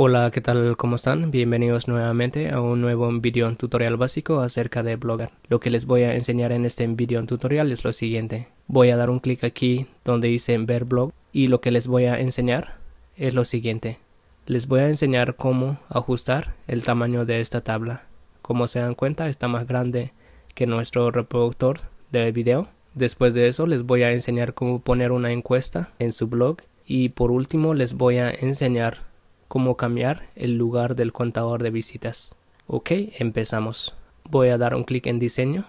Hola, ¿qué tal? ¿Cómo están? Bienvenidos nuevamente a un nuevo video tutorial básico acerca de Blogger. Lo que les voy a enseñar en este video tutorial es lo siguiente. Voy a dar un clic aquí donde dice ver blog y lo que les voy a enseñar es lo siguiente. Les voy a enseñar cómo ajustar el tamaño de esta tabla. Como se dan cuenta está más grande que nuestro reproductor de video. Después de eso les voy a enseñar cómo poner una encuesta en su blog y por último les voy a enseñar cómo cambiar el lugar del contador de visitas. Ok, empezamos. Voy a dar un clic en diseño.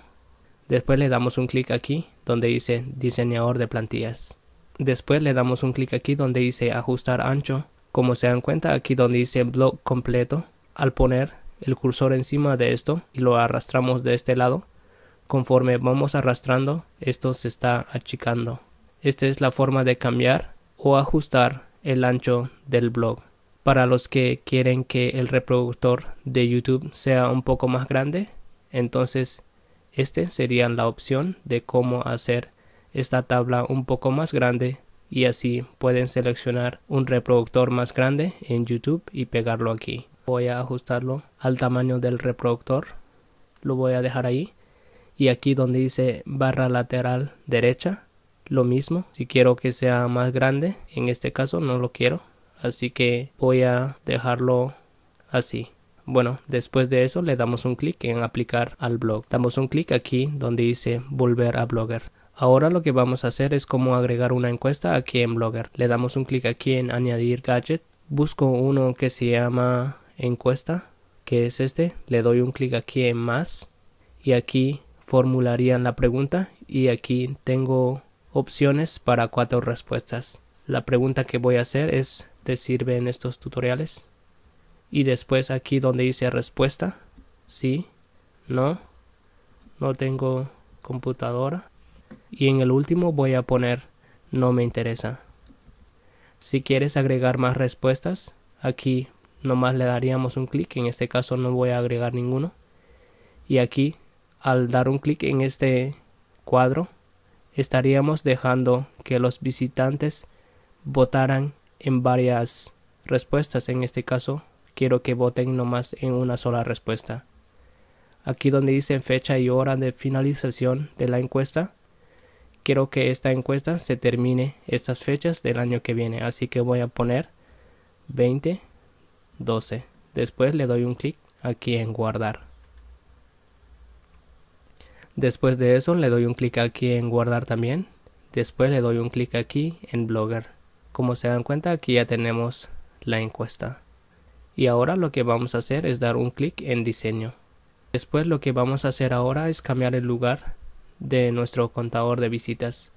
Después le damos un clic aquí donde dice diseñador de plantillas. Después le damos un clic aquí donde dice ajustar ancho. Como se dan cuenta aquí donde dice blog completo, al poner el cursor encima de esto y lo arrastramos de este lado, conforme vamos arrastrando esto se está achicando. Esta es la forma de cambiar o ajustar el ancho del blog para los que quieren que el reproductor de YouTube sea un poco más grande. Entonces, este sería la opción de cómo hacer esta tabla un poco más grande y así pueden seleccionar un reproductor más grande en YouTube y pegarlo aquí. Voy a ajustarlo al tamaño del reproductor. Lo voy a dejar ahí. Y aquí donde dice barra lateral derecha, lo mismo. Si quiero que sea más grande, en este caso no lo quiero, así que voy a dejarlo así bueno, después de eso le damos un clic en aplicar al blog. Damos un clic aquí donde dice volver a Blogger. Ahora lo que vamos a hacer es cómo agregar una encuesta aquí en Blogger. Le damos un clic aquí en añadir gadget. Busco uno que se llama encuesta, que es este. Le doy un clic aquí en más y aquí formularían la pregunta y aquí tengo opciones para cuatro respuestas. La pregunta que voy a hacer es te sirve en estos tutoriales. Y después aquí donde dice respuesta, sí, no, no tengo computadora. Y en el último voy a poner no me interesa. Si quieres agregar más respuestas, aquí nomás le daríamos un clic, en este caso no voy a agregar ninguno. Y aquí, al dar un clic en este cuadro, estaríamos dejando que los visitantes votaran en varias respuestas. En este caso, quiero que voten nomás en una sola respuesta. Aquí donde dice fecha y hora de finalización de la encuesta, quiero que esta encuesta se termine estas fechas del año que viene. Así que voy a poner 20, 12. Después le doy un clic aquí en guardar. Después de eso le doy un clic aquí en guardar también. Después le doy un clic aquí en blogger. Como se dan cuenta, aquí ya tenemos la encuesta. Y ahora lo que vamos a hacer es dar un clic en diseño. Después lo que vamos a hacer ahora es cambiar el lugar de nuestro contador de visitas.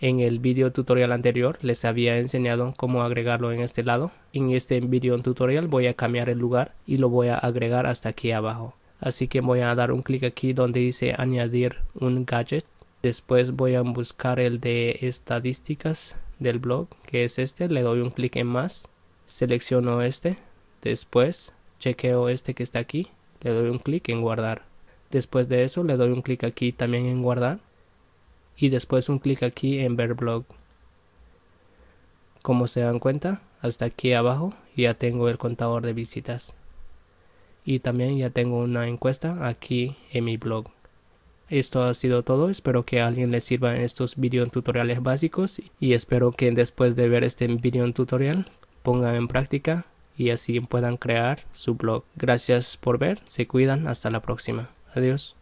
En el video tutorial anterior les había enseñado cómo agregarlo en este lado. En este video tutorial voy a cambiar el lugar y lo voy a agregar hasta aquí abajo. Así que voy a dar un clic aquí donde dice añadir un gadget. Después voy a buscar el de estadísticas del blog, que es este, le doy un clic en más, selecciono este, después chequeo este que está aquí, le doy un clic en guardar. Después de eso le doy un clic aquí también en guardar y después un clic aquí en ver blog. Como se dan cuenta, hasta aquí abajo ya tengo el contador de visitas. Y también ya tengo una encuesta aquí en mi blog. Esto ha sido todo, espero que a alguien le en estos video tutoriales básicos y espero que después de ver este video tutorial pongan en práctica y así puedan crear su blog. Gracias por ver, se cuidan, hasta la próxima. Adiós.